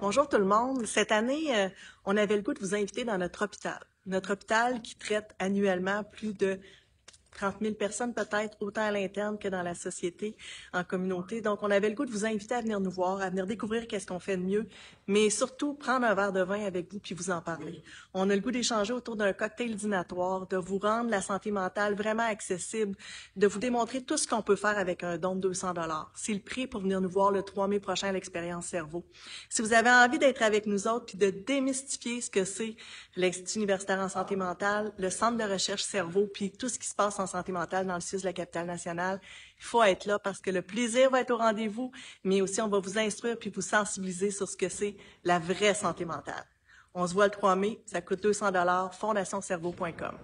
Bonjour tout le monde. Cette année, euh, on avait le goût de vous inviter dans notre hôpital. Notre hôpital qui traite annuellement plus de 30 000 personnes peut-être, autant à l'interne que dans la société en communauté. Donc, on avait le goût de vous inviter à venir nous voir, à venir découvrir qu'est-ce qu'on fait de mieux, mais surtout prendre un verre de vin avec vous puis vous en parler. On a le goût d'échanger autour d'un cocktail dînatoire, de vous rendre la santé mentale vraiment accessible, de vous démontrer tout ce qu'on peut faire avec un don de 200 dollars. C'est le prix pour venir nous voir le 3 mai prochain à l'expérience cerveau. Si vous avez envie d'être avec nous autres puis de démystifier ce que c'est l'Institut universitaire en santé mentale, le centre de recherche cerveau puis tout ce qui se passe en santé mentale dans le sud de la capitale nationale. Il faut être là parce que le plaisir va être au rendez-vous, mais aussi on va vous instruire puis vous sensibiliser sur ce que c'est la vraie santé mentale. On se voit le 3 mai, ça coûte 200 dollars, fondationcerveau.com.